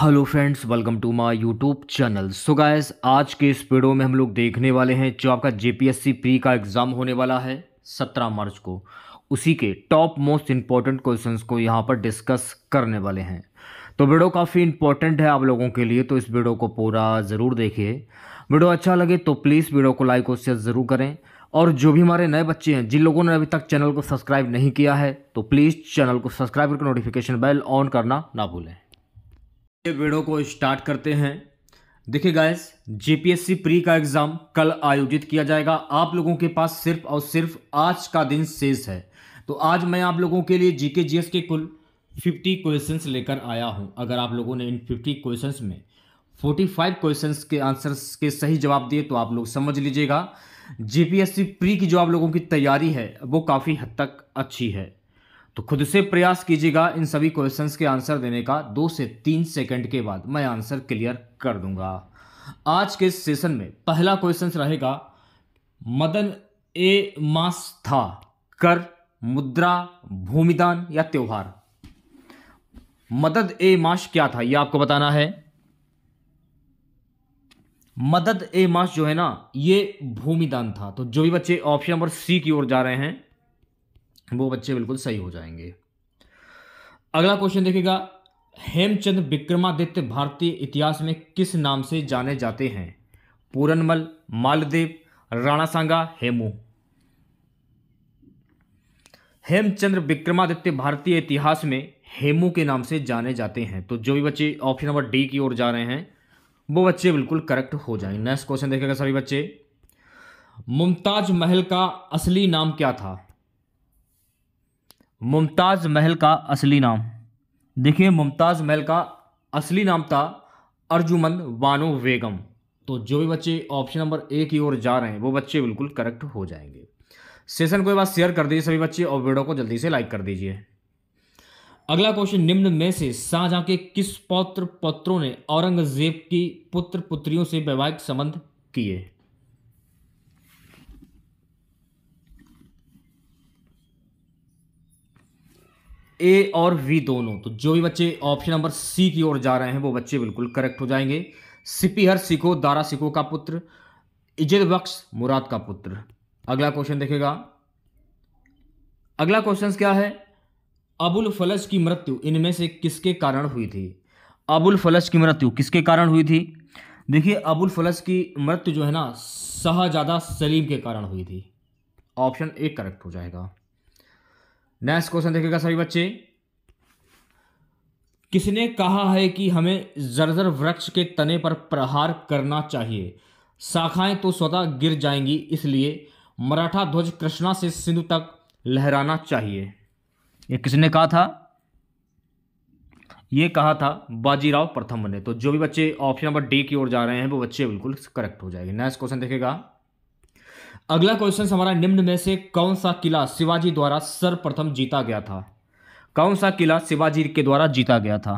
hello friends welcome to my YouTube channel so guys आज के इस वीडियो में हम लोग देखने वाले हैं जो आपका जेपीएससी प्री का एग्ज़ाम होने वाला है सत्रह मार्च को उसी के टॉप मोस्ट इम्पॉर्टेंट क्वेश्चंस को यहाँ पर डिस्कस करने वाले हैं तो वीडियो काफ़ी इंपॉर्टेंट है आप लोगों के लिए तो इस वीडियो को पूरा ज़रूर देखिए वीडियो अच्छा लगे तो प्लीज़ वीडियो को लाइक और शेयर ज़रूर करें और जो भी हमारे नए बच्चे हैं जिन लोगों ने अभी तक चैनल को सब्सक्राइब नहीं किया है तो प्लीज़ चैनल को सब्सक्राइब करके नोटिफिकेशन बेल ऑन करना ना भूलें वीडियो को स्टार्ट करते हैं देखिए गाइस जेपीएससी प्री का एग्ज़ाम कल आयोजित किया जाएगा आप लोगों के पास सिर्फ और सिर्फ आज का दिन शेष है तो आज मैं आप लोगों के लिए जीके जीएस के कुल 50 क्वेश्चंस लेकर आया हूं अगर आप लोगों ने इन 50 क्वेश्चंस में 45 क्वेश्चंस के आंसर्स के सही जवाब दिए तो आप लोग समझ लीजिएगा जेपीएससी प्री की जो आप लोगों की तैयारी है वो काफ़ी हद तक अच्छी है तो खुद से प्रयास कीजिएगा इन सभी क्वेश्चंस के आंसर देने का दो से तीन सेकंड के बाद मैं आंसर क्लियर कर दूंगा आज के सेशन में पहला क्वेश्चन रहेगा मदन ए मास था कर मुद्रा भूमिदान या त्योहार मदद ए मास क्या था यह आपको बताना है मदद ए मास जो है ना ये भूमिदान था तो जो भी बच्चे ऑप्शन नंबर सी की ओर जा रहे हैं वो बच्चे बिल्कुल सही हो जाएंगे अगला क्वेश्चन देखिएगा हेमचंद विक्रमादित्य भारतीय इतिहास में किस नाम से जाने जाते हैं पूरनमल मालदेव राणा सांगा हेमू हेमचंद्र विक्रमादित्य भारतीय इतिहास में हेमू के नाम से जाने जाते हैं तो जो भी बच्चे ऑप्शन नंबर डी की ओर जा रहे हैं वो बच्चे बिल्कुल करेक्ट हो जाएंगे नेक्स्ट क्वेश्चन देखेगा सभी बच्चे मुमताज महल का असली नाम क्या था मुमताज़ महल का असली नाम देखिए मुमताज़ महल का असली नाम था अर्जुमंद वानो बेगम तो जो भी बच्चे ऑप्शन नंबर ए की ओर जा रहे हैं वो बच्चे बिल्कुल करेक्ट हो जाएंगे सेशन को एक बार शेयर कर दीजिए सभी बच्चे और वीडियो को जल्दी से लाइक कर दीजिए अगला क्वेश्चन निम्न में से शाहजहां के किस पौत्र पत्रों ने औरंगजेब की पुत्र पुत्रियों से वैवाहिक संबंध किए ए और वी दोनों तो जो भी बच्चे ऑप्शन नंबर सी की ओर जा रहे हैं वो बच्चे बिल्कुल करेक्ट हो जाएंगे सिपिहर सिखो दारा सिखो का पुत्र इजत बख्श मुराद का पुत्र अगला क्वेश्चन देखेगा अगला क्वेश्चन क्या है अबुल फलज की मृत्यु इनमें से किसके कारण हुई थी अबुल फलज की मृत्यु किसके कारण हुई थी देखिए अबुल फलज की मृत्यु जो है ना शाहजादा सलीम के कारण हुई थी ऑप्शन ए करेक्ट हो जाएगा नेक्स्ट क्वेश्चन देखेगा सभी बच्चे किसने कहा है कि हमें जर्जर वृक्ष के तने पर प्रहार करना चाहिए शाखाएं तो स्वतः गिर जाएंगी इसलिए मराठा ध्वज कृष्णा से सिंधु तक लहराना चाहिए ये किसने कहा था ये कहा था बाजीराव प्रथम ने तो जो भी बच्चे ऑप्शन नंबर डी की ओर जा रहे हैं वो बच्चे बिल्कुल करेक्ट हो जाएंगे नेक्स्ट क्वेश्चन देखेगा अगला क्वेश्चन हमारा निम्न में से कौन सा किला शिवाजी द्वारा सर्वप्रथम जीता गया था कौन सा किला शिवाजी के द्वारा जीता गया था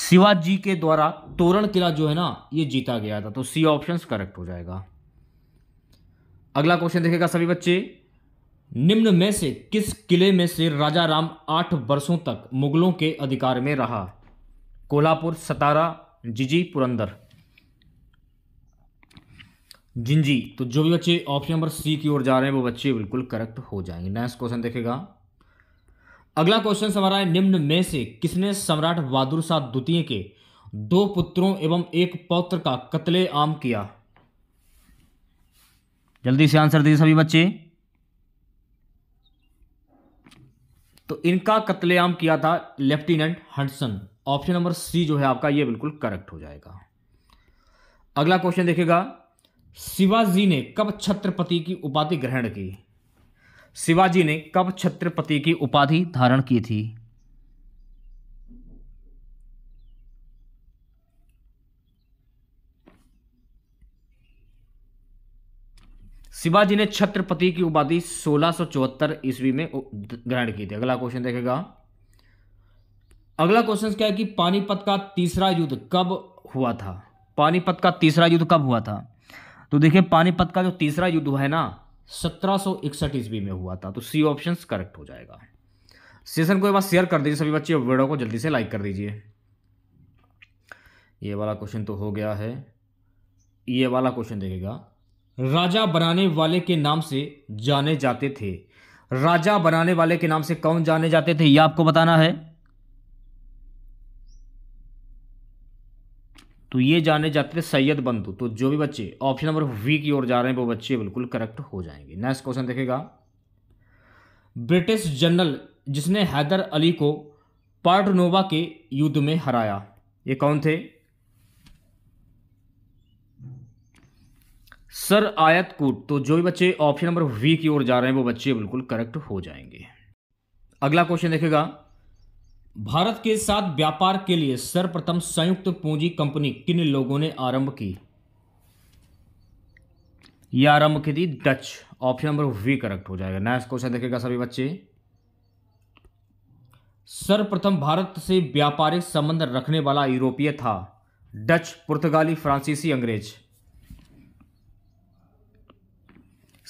शिवाजी के द्वारा तोरण किला जो है ना ये जीता गया था तो सी ऑप्शन करेक्ट हो जाएगा अगला क्वेश्चन देखेगा सभी बच्चे निम्न में से किस किले में से राजा राम आठ वर्षों तक मुगलों के अधिकार में रहा कोल्हापुर सतारा जिजी पुरंदर जिंजी तो जो भी बच्चे ऑप्शन नंबर सी की ओर जा रहे हैं वो बच्चे बिल्कुल करेक्ट हो जाएंगे नेक्स्ट क्वेश्चन देखेगा अगला क्वेश्चन हमारा है निम्न में से किसने सम्राट बहादुर शाह द्वितीय के दो पुत्रों एवं एक पौत्र का कत्ले आम किया जल्दी से आंसर दीजिए सभी बच्चे तो इनका आम किया था लेफ्टिनेंट हंटसन ऑप्शन नंबर सी जो है आपका ये बिल्कुल करेक्ट हो जाएगा अगला क्वेश्चन देखेगा शिवाजी ने कब छत्रपति की उपाधि ग्रहण की शिवाजी ने कब छत्रपति की उपाधि धारण की थी शिवाजी ने छत्रपति की उपाधि सोलह ईस्वी में ग्रहण की थी अगला क्वेश्चन देखेगा अगला क्वेश्चन क्या है कि पानीपत का तीसरा युद्ध कब हुआ था पानीपत का तीसरा युद्ध कब हुआ था तो देखिए पानीपत का जो तीसरा युद्ध हुआ है ना सत्रह इकसठ ईस्वी में हुआ था तो सी ऑप्शन करेक्ट हो जाएगा सेशन को एक बार शेयर कर दीजिए सभी बच्चे वीडियो को जल्दी से लाइक कर दीजिए ये वाला क्वेश्चन तो हो गया है ये वाला क्वेश्चन देखेगा राजा बनाने वाले के नाम से जाने जाते थे राजा बनाने वाले के नाम से कौन जाने जाते थे ये आपको बताना है तो ये जाने जाते थे सैयद बंधु तो जो भी बच्चे ऑप्शन नंबर वी की ओर जा रहे हैं वो बच्चे बिल्कुल करेक्ट हो जाएंगे नेक्स्ट क्वेश्चन देखेगा ब्रिटिश जनरल जिसने हैदर अली को पार्टनोवा के युद्ध में हराया ये कौन थे सर आयत कूट तो जो भी बच्चे ऑप्शन नंबर वी की ओर जा रहे हैं वो बच्चे बिल्कुल करेक्ट हो जाएंगे अगला क्वेश्चन देखेगा भारत के साथ व्यापार के लिए सर्वप्रथम संयुक्त पूंजी कंपनी किन लोगों ने आरंभ की यह आरंभ की थी Dutch option number B correct हो जाएगा नेक्स्ट क्वेश्चन देखेगा सभी बच्चे सर्वप्रथम भारत से व्यापारिक संबंध रखने वाला यूरोपीय था डच पुर्तगाली फ्रांसीसी अंग्रेज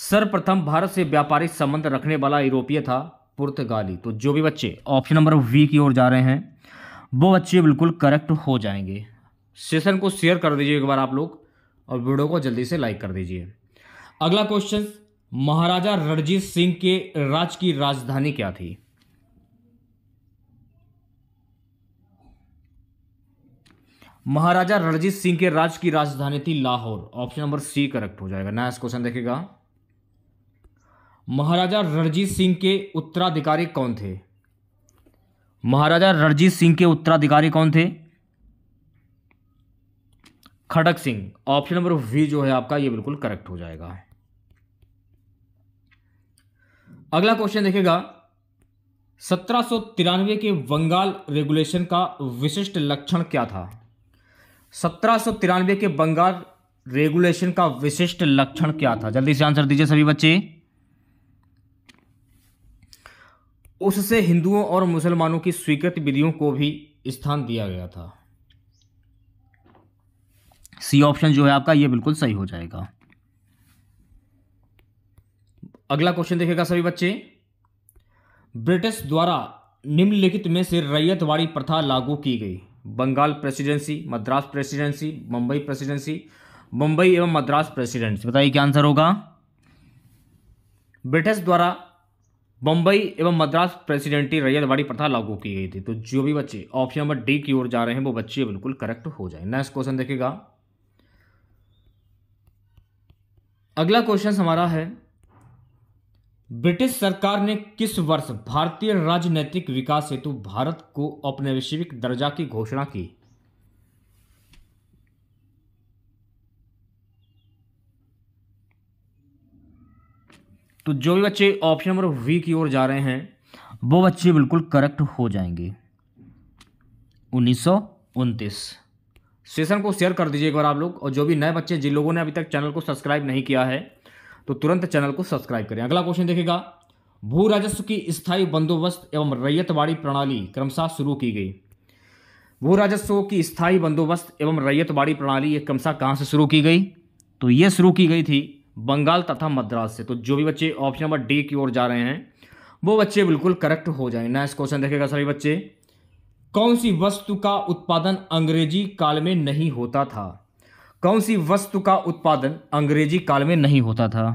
सर्वप्रथम भारत से व्यापारिक संबंध रखने वाला यूरोपीय था पुर्तगाली तो जो भी बच्चे ऑप्शन नंबर वी की ओर जा रहे हैं वो बच्चे बिल्कुल करेक्ट हो जाएंगे सेशन को शेयर कर दीजिए एक बार आप लोग और वीडियो को जल्दी से लाइक कर दीजिए अगला क्वेश्चन महाराजा रणजीत सिंह के राज की राजधानी क्या थी महाराजा रणजीत सिंह के राज की राजधानी थी Lahore option number C correct हो जाएगा नेक्स्ट क्वेश्चन देखेगा महाराजा रणजीत सिंह के उत्तराधिकारी कौन थे महाराजा रणजीत सिंह के उत्तराधिकारी कौन थे Kharak Singh option number B जो है आपका ये बिल्कुल करेक्ट हो जाएगा अगला क्वेश्चन देखेगा सत्रह के बंगाल रेगुलेशन का विशिष्ट लक्षण क्या था सत्रह के बंगाल रेगुलेशन का विशिष्ट लक्षण क्या था जल्दी से आंसर दीजिए सभी बच्चे उससे हिंदुओं और मुसलमानों की स्वीकृत विधियों को भी स्थान दिया गया था सी ऑप्शन जो है आपका ये बिल्कुल सही हो जाएगा अगला क्वेश्चन देखेगा सभी बच्चे ब्रिटिश द्वारा निम्नलिखित में से रैयतवाड़ी प्रथा लागू की गई Bengal presidency Madras presidency Mumbai presidency Mumbai एवं मद्रास प्रेसिडेंसी बताइए क्या आंसर होगा ब्रिटिश द्वारा बम्बई एवं मद्रास प्रेसिडेंटी रैयतवाड़ी प्रथा लागू की गई थी तो जो भी बच्चे ऑप्शन नंबर डी की ओर जा रहे हैं वो बच्चे बिल्कुल करेक्ट हो जाए नेक्स्ट क्वेश्चन देखेगा अगला क्वेश्चन हमारा है ब्रिटिश सरकार ने किस वर्ष भारतीय राजनीतिक विकास हेतु भारत को औपनिवेशिक दर्जा की घोषणा की तो जो भी बच्चे ऑप्शन नंबर वी की ओर जा रहे हैं वो बच्चे बिल्कुल करेक्ट हो जाएंगे उन्नीस सौ उनतीस सेशन को शेयर कर दीजिए एक बार आप लोग और जो भी नए बच्चे जिन लोगों ने अभी तक चैनल को सब्सक्राइब नहीं किया है तो तुरंत चैनल को सब्सक्राइब करें अगला क्वेश्चन देखेगा भू राजस्व की स्थायी बंदोबस्त एवं रैयतवाड़ी प्रणाली क्रमशः शुरू की गई भू राजस्व की स्थायी बंदोबस्त एवं रैयतवाड़ी प्रणाली ये क्रमशः कहाँ से शुरू की गई तो ये शुरू की गई थी बंगाल तथा मद्रास से तो जो भी बच्चे ऑप्शन नंबर डी की ओर जा रहे हैं वो बच्चे बिल्कुल करेक्ट हो जाएंगे नेक्स्ट क्वेश्चन देखेगा सभी बच्चे कौन सी वस्तु का उत्पादन अंग्रेजी काल में नहीं होता था कौन सी वस्तु का उत्पादन अंग्रेजी काल में नहीं होता था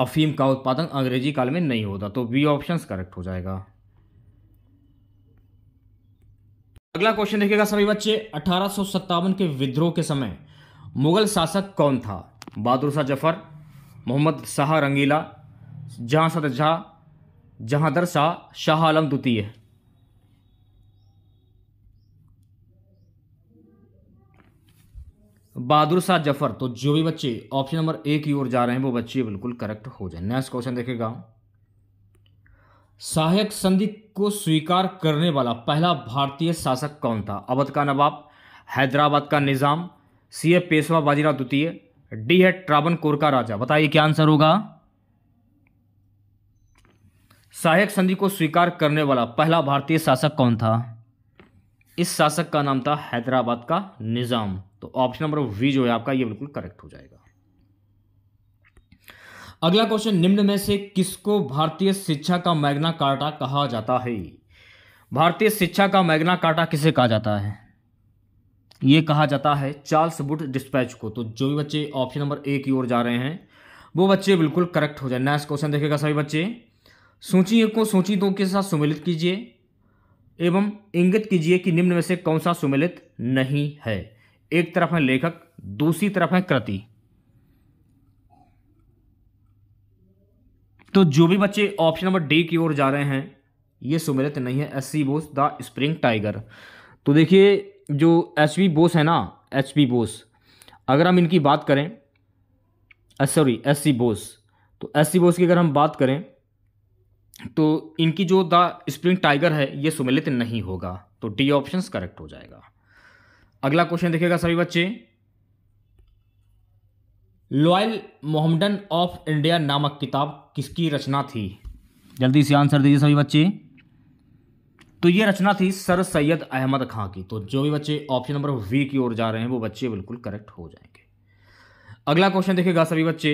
अफीम का उत्पादन अंग्रेजी काल में नहीं होता तो बी ऑप्शन करेक्ट हो जाएगा अगला क्वेश्चन देखिएगा सभी बच्चे अठारह के विद्रोह के समय मुग़ल शासक कौन था बहादुर शाह जफ़र मोहम्मद शाह रंगीला जहाँ सद शाह जहाँदर शाह शाह आलम द्वितीय बहादुर शाह जफर तो जो भी बच्चे ऑप्शन नंबर ए की ओर जा रहे हैं वो बच्चे बिल्कुल करेक्ट हो जाए नेक्स्ट क्वेश्चन देखेगा सहायक संधि को स्वीकार करने वाला पहला भारतीय शासक कौन था अवध का नवाब हैदराबाद का निज़ाम सी है पेशवा बाजीराव द्वितीय डी है कोर का राजा बताइए क्या आंसर होगा सहायक संधि को स्वीकार करने वाला पहला भारतीय शासक कौन था इस शासक का नाम था हैदराबाद का निज़ाम तो ऑप्शन नंबर वी जो है आपका ये बिल्कुल करेक्ट हो जाएगा अगला क्वेश्चन निम्न में से किसको भारतीय शिक्षा का मैग्ना कार्टा कहा जाता है भारतीय शिक्षा का मैग्ना कार्टा किसे कहा जाता है ये कहा जाता है चार्ल्स वुड डिस्पैच को तो जो भी बच्चे ऑप्शन नंबर ए की ओर जा रहे हैं वो बच्चे बिल्कुल करेक्ट हो जाए नेक्स्ट क्वेश्चन देखेगा सभी बच्चे सूची एक को सूची दो के साथ सुमिलित कीजिए एवं इंगित कीजिए कि निम्न में से कौन सा सुमिलित नहीं है एक तरफ है लेखक दूसरी तरफ है कृति तो जो भी बच्चे ऑप्शन नंबर डी की ओर जा रहे हैं ये सुमिलित नहीं है S C Bose the spring tiger तो देखिए जो एच वी बोस है ना एच पी बोस अगर हम इनकी बात करें सॉरी एस सी बोस तो एस सी बोस की अगर हम बात करें तो इनकी जो द स्प्रिंग टाइगर है ये सुमिलित नहीं होगा तो डी ऑप्शन करेक्ट हो जाएगा अगला क्वेश्चन देखिएगा सभी बच्चे लॉयल मोहम्मडन ऑफ इंडिया नामक किताब किसकी रचना थी जल्दी से आंसर दीजिए सभी बच्चे तो ये रचना थी सर सैयद अहमद खां की तो जो भी बच्चे ऑप्शन नंबर वी की ओर जा रहे हैं वो बच्चे बिल्कुल करेक्ट हो जाएंगे अगला क्वेश्चन देखेगा सभी बच्चे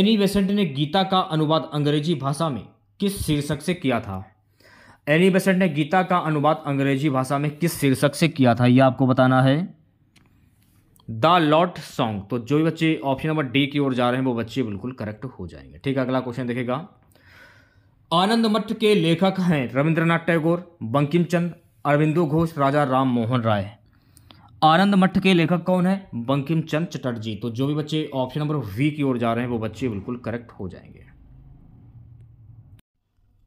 एनी बेसेंट ने गीता का अनुवाद अंग्रेजी भाषा में किस शीर्षक से किया था एनी बेसेंट ने गीता का अनुवाद अंग्रेजी भाषा में किस शीर्षक से किया था यह आपको बताना है द लॉट सॉन्ग तो जो भी बच्चे ऑप्शन नंबर डी की ओर जा रहे हैं वो बच्चे बिल्कुल करेक्ट हो जाएंगे ठीक है अगला क्वेश्चन देखेगा आनंद मठ के लेखक हैं रविंद्रनाथ टैगोर बंकिम चंद अरविंदो घोष राजा राम मोहन राय आनंद मठ के लेखक कौन है बंकिम चंद चटर्जी तो जो भी बच्चे ऑप्शन नंबर वी की ओर जा रहे हैं वो बच्चे बिल्कुल करेक्ट हो जाएंगे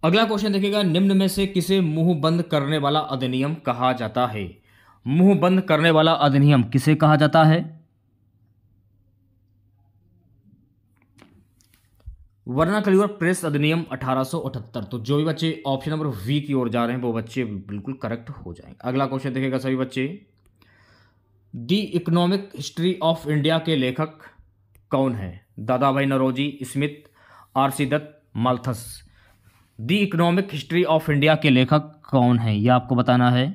अगला क्वेश्चन देखिएगा निम्न में से किसे मुंह बंद करने वाला अधिनियम कहा जाता है मुंह बंद करने वाला अधिनियम किसे कहा जाता है वरना कलयुग प्रेस अधिनियम 1878 तो जो भी बच्चे ऑप्शन नंबर वी की ओर जा रहे हैं वो बच्चे बिल्कुल करेक्ट हो जाएंगे अगला क्वेश्चन देखेगा सभी बच्चे the economic history of India के लेखक कौन है Dadabhai Naoroji Smith R C Dutt Malthus the economic history of India के लेखक कौन है यह आपको बताना है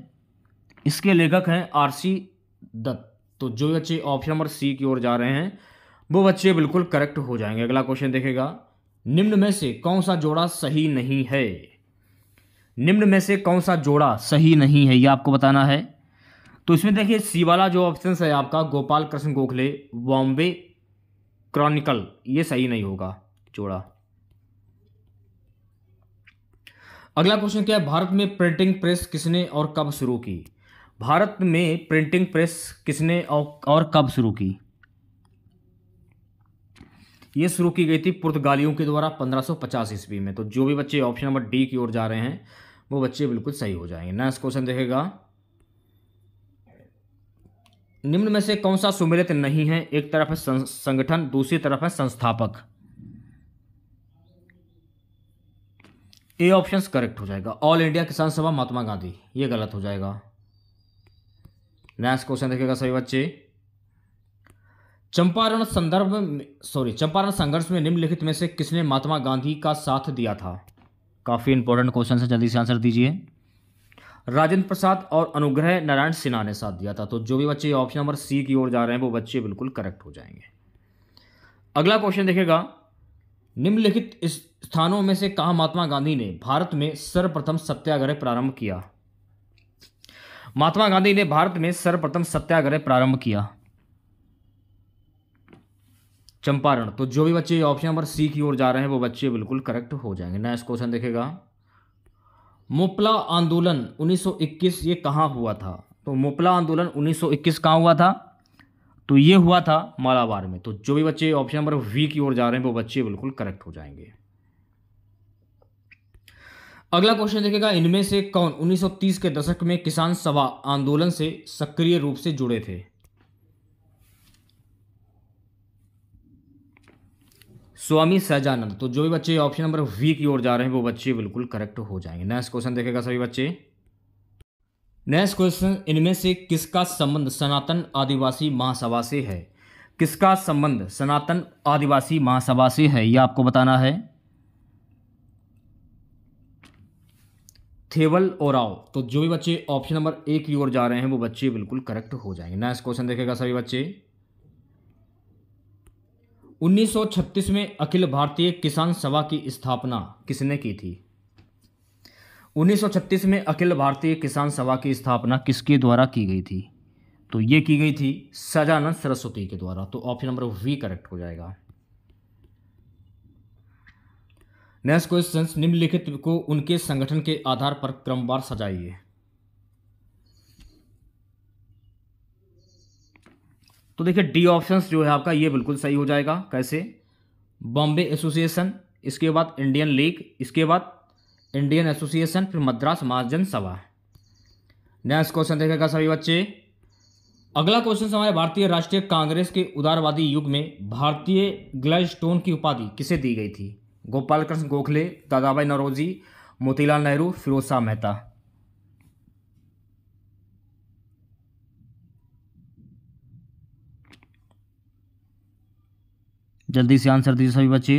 इसके लेखक हैं आर सी दत्त तो जो बच्चे ऑप्शन नंबर सी की ओर जा रहे हैं वो बच्चे बिल्कुल करेक्ट हो जाएंगे अगला क्वेश्चन देखेगा निम्न में से कौन सा जोड़ा सही नहीं है निम्न में से कौन सा जोड़ा सही नहीं है ये आपको बताना है तो इसमें देखिए सी वाला जो ऑप्शन है आपका गोपाल कृष्ण गोखले बॉम्बे क्रॉनिकल ये सही नहीं होगा जोड़ा अगला क्वेश्चन क्या है भारत में प्रिंटिंग प्रेस किसने और कब शुरू की भारत में प्रिंटिंग प्रेस किसने और कब शुरू की ये शुरू की गई थी पुर्तगालियों के द्वारा 1550 ईस्वी में तो जो भी बच्चे ऑप्शन नंबर डी की ओर जा रहे हैं वो बच्चे बिल्कुल सही हो जाएंगे नेक्स्ट क्वेश्चन देखेगा निम्न में से कौन सा सुमिलित नहीं है एक तरफ है संगठन दूसरी तरफ है संस्थापक ए ऑप्शन करेक्ट हो जाएगा ऑल इंडिया किसान सभा महात्मा गांधी ये गलत हो जाएगा नेक्स्ट क्वेश्चन देखेगा सभी बच्चे चंपारण संदर्भ सॉरी चंपारण संघर्ष में निम्नलिखित में से किसने महात्मा गांधी का साथ दिया था काफ़ी इंपॉर्टेंट क्वेश्चन है जल्दी से आंसर दीजिए राजेंद्र प्रसाद और अनुग्रह नारायण सिन्हा ने साथ दिया था तो जो भी बच्चे ऑप्शन नंबर सी की ओर जा रहे हैं वो बच्चे बिल्कुल करेक्ट हो जाएंगे अगला क्वेश्चन देखेगा निम्नलिखित स्थानों में से कहा महात्मा गांधी ने भारत में सर्वप्रथम सत्याग्रह प्रारंभ किया महात्मा गांधी ने भारत में सर्वप्रथम सत्याग्रह प्रारंभ किया चंपारण तो जो भी बच्चे ऑप्शन नंबर सी की ओर जा रहे हैं वो बच्चे बिल्कुल करेक्ट हो जाएंगे नेक्स्ट क्वेश्चन देखेगा मुपला आंदोलन उन्नीस ये कहाँ हुआ था तो मुपला आंदोलन उन्नीस सौ हुआ था तो ये हुआ था मालाबार में तो जो भी बच्चे ऑप्शन नंबर वी की ओर जा रहे हैं वो बच्चे बिल्कुल करेक्ट हो जाएंगे अगला क्वेश्चन देखेगा इनमें से कौन 1930 के दशक में किसान सभा आंदोलन से सक्रिय रूप से जुड़े थे स्वामी सहजानंद तो जो भी बच्चे ऑप्शन नंबर वी की ओर जा रहे हैं वो बच्चे बिल्कुल करेक्ट हो जाएंगे नेक्स्ट क्वेश्चन देखेगा सभी बच्चे नेक्स्ट क्वेश्चन इनमें से किसका संबंध सनातन आदिवासी महासभा से है किसका संबंध सनातन आदिवासी महासभा से है यह आपको बताना है थेवल ओराव तो जो भी बच्चे ऑप्शन नंबर ए की ओर जा रहे हैं वो बच्चे बिल्कुल करेक्ट हो जाएंगे नेक्स्ट क्वेश्चन देखेगा सभी बच्चे 1936 में अखिल भारतीय किसान सभा की स्थापना किसने की थी 1936 में अखिल भारतीय किसान सभा की स्थापना किसके द्वारा की गई थी तो ये की गई थी सजानंद सरस्वती के द्वारा तो ऑप्शन नंबर वी करेक्ट हो जाएगा नेक्स्ट क्वेश्चन निम्नलिखित को उनके संगठन के आधार पर क्रमवार सजाइए तो देखिए डी ऑप्शन जो है आपका ये बिल्कुल सही हो जाएगा कैसे बॉम्बे एसोसिएशन इसके बाद इंडियन लीग इसके बाद इंडियन एसोसिएशन फिर मद्रास महाजन सभा नेक्स्ट क्वेश्चन देखेगा सभी बच्चे अगला क्वेश्चन हमारे भारतीय राष्ट्रीय कांग्रेस के उदारवादी युग में भारतीय ग्लैडस्टोन की उपाधि किसे दी गई थी गोपाल कृष्ण गोखले दादाबाई नरोजी मोतीलाल नेहरू फिरोज शाह मेहता जल्दी से आंसर दीजिए सभी बच्चे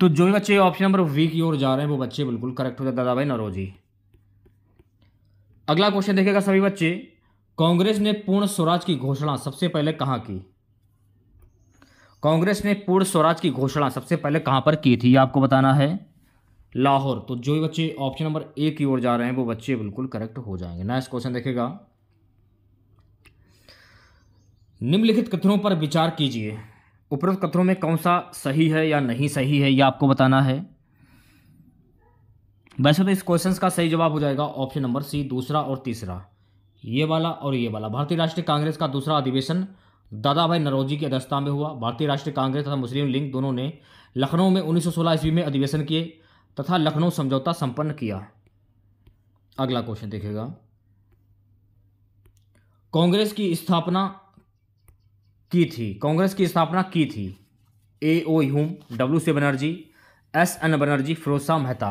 तो जो भी बच्चे ऑप्शन नंबर वी की ओर जा रहे हैं वो बच्चे बिल्कुल करेक्ट हो जाए दादा भाई नरोजी अगला क्वेश्चन देखेगा सभी बच्चे कांग्रेस ने पूर्ण स्वराज की घोषणा सबसे पहले कहाँ की कांग्रेस ने पूर्ण स्वराज की घोषणा सबसे पहले कहाँ पर की थी आपको बताना है लाहौर तो जो भी बच्चे ऑप्शन नंबर ए की ओर जा रहे हैं वो बच्चे बिल्कुल करेक्ट हो जाएंगे नेक्स्ट क्वेश्चन देखेगा निम्नलिखित कथनों पर विचार कीजिए उपरोक्त कथनों में कौन सा सही है या नहीं सही है यह आपको बताना है वैसे तो इस क्वेश्चन का सही जवाब हो जाएगा ऑप्शन नंबर सी दूसरा और तीसरा ये वाला और ये वाला भारतीय राष्ट्रीय कांग्रेस का दूसरा अधिवेशन दादा भाई नरोजी की अध्यक्षता में हुआ भारतीय राष्ट्रीय कांग्रेस तथा मुस्लिम लीग दोनों ने लखनऊ में 1916 ईस्वी में अधिवेशन किए तथा लखनऊ समझौता संपन्न किया अगला क्वेश्चन देखेगा कांग्रेस की स्थापना की थी कांग्रेस की स्थापना की थी A O Hume W C Banerjee S N Banerjee Firoza Mehta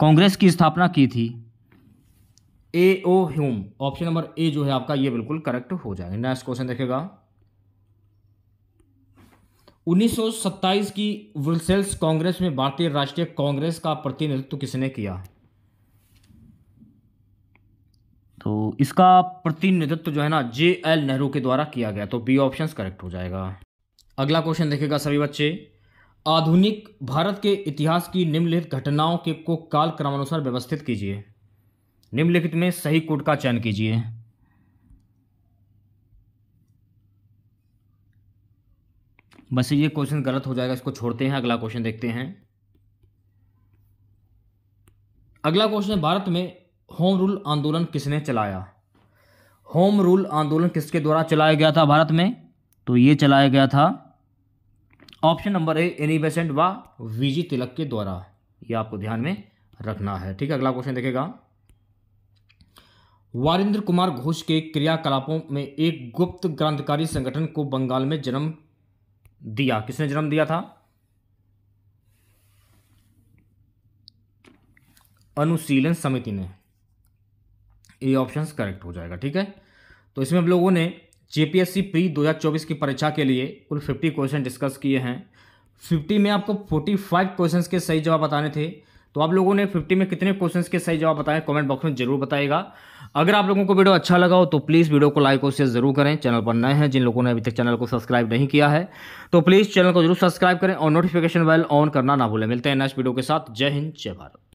Congress की स्थापना की थी A O Hume option number A जो है आपका ये बिल्कुल करेक्ट हो जाएगा नेक्स्ट क्वेश्चन देखेगा 1927 की ब्रुसेल्स कांग्रेस में भारतीय राष्ट्रीय कांग्रेस का प्रतिनिधित्व किसने किया तो इसका प्रतिनिधित्व जो है ना जे एल नेहरू के द्वारा किया गया तो बी ऑप्शन करेक्ट हो जाएगा अगला क्वेश्चन देखेगा सभी बच्चे आधुनिक भारत के इतिहास की निम्नलिखित घटनाओं के को काल क्रमानुसार व्यवस्थित कीजिए निम्नलिखित में सही कोट का चयन कीजिए बस ये क्वेश्चन गलत हो जाएगा इसको छोड़ते हैं अगला क्वेश्चन देखते हैं अगला क्वेश्चन भारत में होम रूल आंदोलन किसने चलाया होम रूल आंदोलन किसके द्वारा चलाया गया था भारत में तो ये चलाया गया था option number A Annie Besant व वीजी तिलक के द्वारा ये आपको ध्यान में रखना है ठीक है अगला क्वेश्चन देखेगा वारिंद्र कुमार घोष के क्रियाकलापों में एक गुप्त क्रांतिकारी संगठन को बंगाल में जन्म दिया किसने जन्म दिया था अनुशीलन समिति ने ए ऑप्शन करेक्ट हो जाएगा ठीक है तो इसमें हम लोगों ने जेपीएससी प्री 2024 की परीक्षा के लिए कुल 50 क्वेश्चन डिस्कस किए हैं 50 में आपको 45 क्वेश्चंस के सही जवाब बताने थे तो आप लोगों ने 50 में कितने क्वेश्चंस के सही जवाब बताए कमेंट बॉक्स में जरूर बताएगा अगर आप लोगों को वीडियो अच्छा लगा हो तो प्लीज़ वीडियो को लाइक और शेयर जरूर करें चैनल पर नए हैं जिन लोगों ने अभी तक चैनल को सब्सक्राइब नहीं किया है तो प्लीज़ चैनल को जरूर सब्सक्राइब करें और नोटिफिकेशन बेल ऑन करना ना भूलें मिलते हैं नेक्स्ट वीडियो के साथ जय हिंद जय भारत